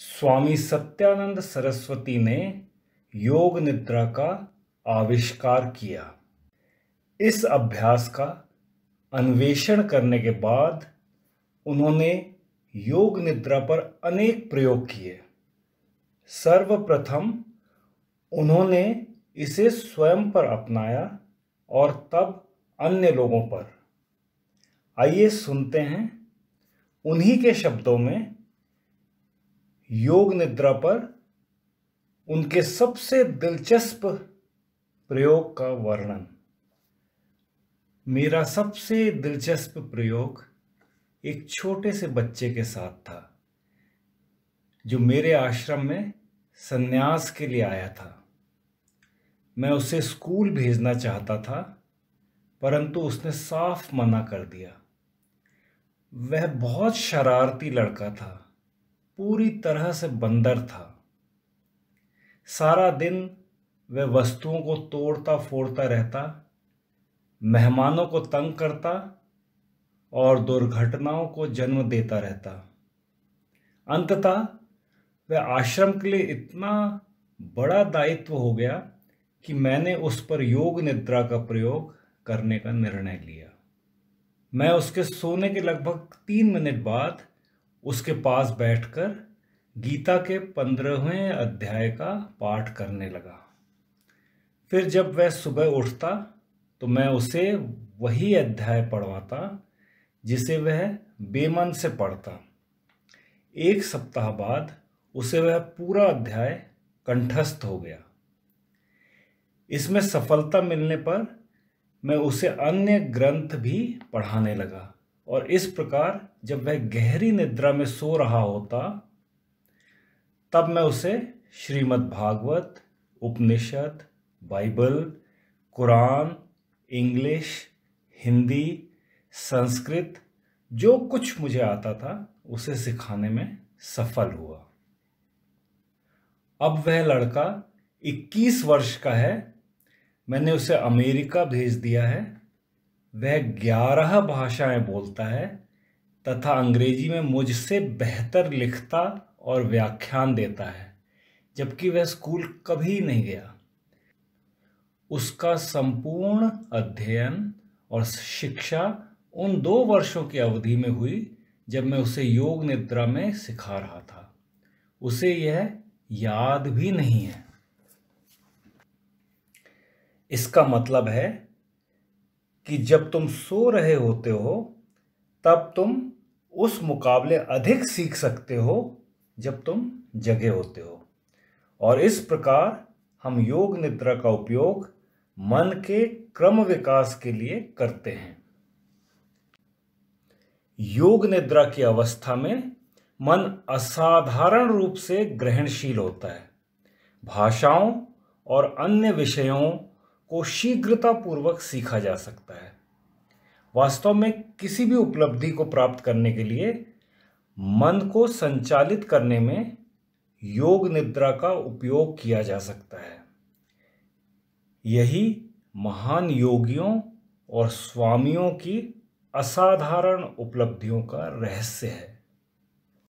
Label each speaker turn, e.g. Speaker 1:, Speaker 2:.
Speaker 1: स्वामी सत्यानंद सरस्वती ने योग निद्रा का आविष्कार किया इस अभ्यास का अन्वेषण करने के बाद उन्होंने योग निद्रा पर अनेक प्रयोग किए सर्वप्रथम उन्होंने इसे स्वयं पर अपनाया और तब अन्य लोगों पर आइए सुनते हैं उन्हीं के शब्दों में योग निद्रा पर उनके सबसे दिलचस्प प्रयोग का वर्णन मेरा सबसे दिलचस्प प्रयोग एक छोटे से बच्चे के साथ था जो मेरे आश्रम में संन्यास के लिए आया था मैं उसे स्कूल भेजना चाहता था परंतु उसने साफ मना कर दिया वह बहुत शरारती लड़का था पूरी तरह से बंदर था सारा दिन वह वस्तुओं को तोड़ता फोड़ता रहता मेहमानों को तंग करता और दुर्घटनाओं को जन्म देता रहता अंततः वह आश्रम के लिए इतना बड़ा दायित्व हो गया कि मैंने उस पर योग निद्रा का प्रयोग करने का निर्णय लिया मैं उसके सोने के लगभग तीन मिनट बाद उसके पास बैठकर गीता के पंद्रहवें अध्याय का पाठ करने लगा फिर जब वह सुबह उठता तो मैं उसे वही अध्याय पढ़वाता जिसे वह बेमन से पढ़ता एक सप्ताह बाद उसे वह पूरा अध्याय कंठस्थ हो गया इसमें सफलता मिलने पर मैं उसे अन्य ग्रंथ भी पढ़ाने लगा और इस प्रकार जब वह गहरी निद्रा में सो रहा होता तब मैं उसे Shrimad Bhagavat Upanishad Bible Quran English Hindi Sanskrit जो कुछ मुझे आता था उसे सिखाने में सफल हुआ अब वह लड़का 21 वर्ष का है मैंने उसे अमेरिका भेज दिया है वह ग्यारह भाषाएं बोलता है तथा अंग्रेजी में मुझसे बेहतर लिखता और व्याख्यान देता है जबकि वह स्कूल कभी नहीं गया उसका संपूर्ण अध्ययन और शिक्षा उन दो वर्षों की अवधि में हुई जब मैं उसे योग निद्रा में सिखा रहा था उसे यह याद भी नहीं है इसका मतलब है कि जब तुम सो रहे होते हो तब तुम उस मुकाबले अधिक सीख सकते हो जब तुम जगे होते हो और इस प्रकार हम योग निद्रा का उपयोग मन के क्रम विकास के लिए करते हैं योग निद्रा की अवस्था में मन असाधारण रूप से ग्रहणशील होता है भाषाओं और अन्य विषयों को शीघ्रतापूर्वक सीखा जा सकता है वास्तव में किसी भी उपलब्धि को प्राप्त करने के लिए मन को संचालित करने में योग निद्रा का उपयोग किया जा सकता है यही महान योगियों और स्वामियों की असाधारण उपलब्धियों का रहस्य है